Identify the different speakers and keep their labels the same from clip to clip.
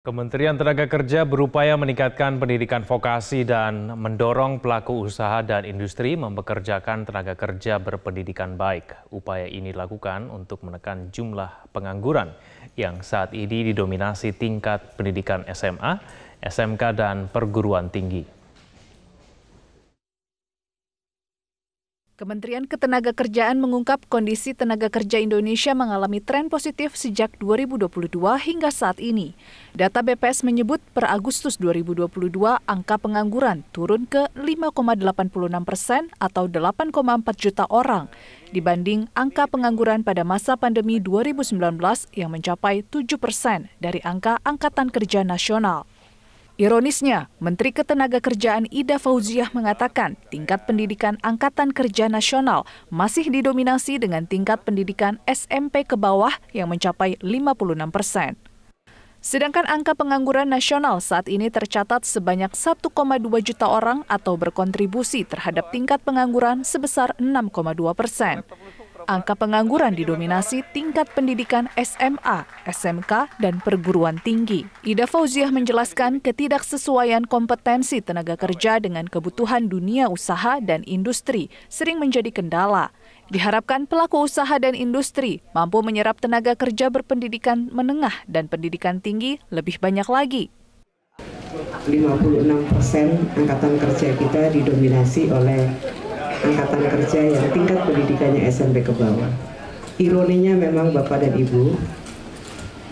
Speaker 1: Kementerian Tenaga Kerja berupaya meningkatkan pendidikan vokasi dan mendorong pelaku usaha dan industri mempekerjakan tenaga kerja berpendidikan baik. Upaya ini dilakukan untuk menekan jumlah pengangguran yang saat ini didominasi tingkat pendidikan SMA, SMK, dan perguruan tinggi.
Speaker 2: Kementerian Ketenagakerjaan mengungkap kondisi tenaga kerja Indonesia mengalami tren positif sejak 2022 hingga saat ini. Data BPS menyebut per Agustus 2022 angka pengangguran turun ke 5,86 persen atau 8,4 juta orang dibanding angka pengangguran pada masa pandemi 2019 yang mencapai 7 persen dari angka Angkatan Kerja Nasional. Ironisnya, Menteri Ketenagakerjaan Ida Fauziah mengatakan tingkat pendidikan Angkatan Kerja Nasional masih didominasi dengan tingkat pendidikan SMP ke bawah yang mencapai 56 persen. Sedangkan angka pengangguran nasional saat ini tercatat sebanyak 1,2 juta orang atau berkontribusi terhadap tingkat pengangguran sebesar 6,2 persen angka pengangguran didominasi tingkat pendidikan SMA, SMK, dan perguruan tinggi. Ida Fauziah menjelaskan ketidaksesuaian kompetensi tenaga kerja dengan kebutuhan dunia usaha dan industri sering menjadi kendala. Diharapkan pelaku usaha dan industri mampu menyerap tenaga kerja berpendidikan menengah dan pendidikan tinggi lebih banyak lagi.
Speaker 3: 56 persen angkatan kerja kita didominasi oleh angkatan kerja yang tingkat pendidikannya SMP ke bawah. Ironinya memang Bapak dan Ibu,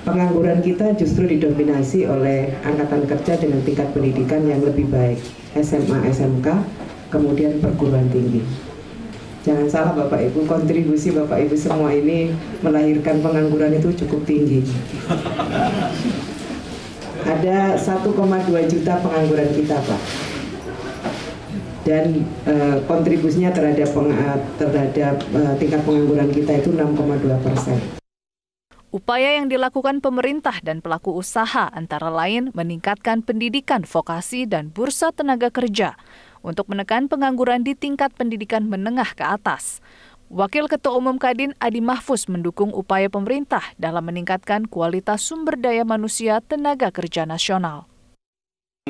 Speaker 3: pengangguran kita justru didominasi oleh angkatan kerja dengan tingkat pendidikan yang lebih baik, SMA, SMK, kemudian perguruan tinggi. Jangan salah Bapak Ibu, kontribusi Bapak Ibu semua ini melahirkan pengangguran itu cukup tinggi. Ada 1,2 juta pengangguran kita Pak dan uh, kontribusinya terhadap peng, eh, terhadap uh, tingkat pengangguran kita itu 6,2 persen.
Speaker 2: Upaya yang dilakukan pemerintah dan pelaku usaha antara lain meningkatkan pendidikan vokasi dan bursa tenaga kerja untuk menekan pengangguran di tingkat pendidikan menengah ke atas. Wakil Ketua Umum Kadin Adi Mahfuz mendukung upaya pemerintah dalam meningkatkan kualitas sumber daya manusia tenaga kerja nasional.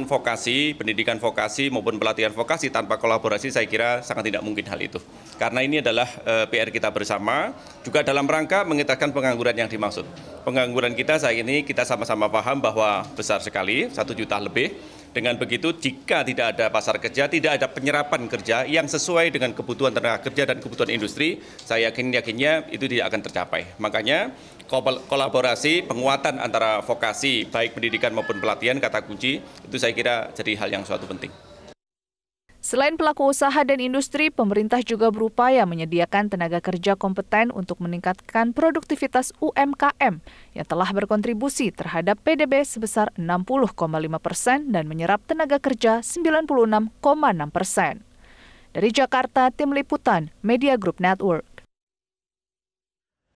Speaker 1: Vokasi, pendidikan vokasi maupun pelatihan vokasi tanpa kolaborasi saya kira sangat tidak mungkin hal itu. Karena ini adalah e, eh, PR kita bersama, juga dalam rangka mengetahkan pengangguran yang dimaksud. Pengangguran kita saat ini kita sama-sama paham bahwa besar sekali, satu juta lebih, dengan begitu, jika tidak ada pasar kerja, tidak ada penyerapan kerja yang sesuai dengan kebutuhan tenaga kerja dan kebutuhan industri, saya yakin yakinnya itu tidak akan tercapai. Makanya kolaborasi penguatan antara vokasi baik pendidikan maupun pelatihan kata kunci itu saya kira jadi hal yang suatu penting.
Speaker 2: Selain pelaku usaha dan industri, pemerintah juga berupaya menyediakan tenaga kerja kompeten untuk meningkatkan produktivitas UMKM yang telah berkontribusi terhadap PDB sebesar 60,5 persen dan menyerap tenaga kerja 96,6 persen. Dari Jakarta, Tim Liputan, Media Group Network.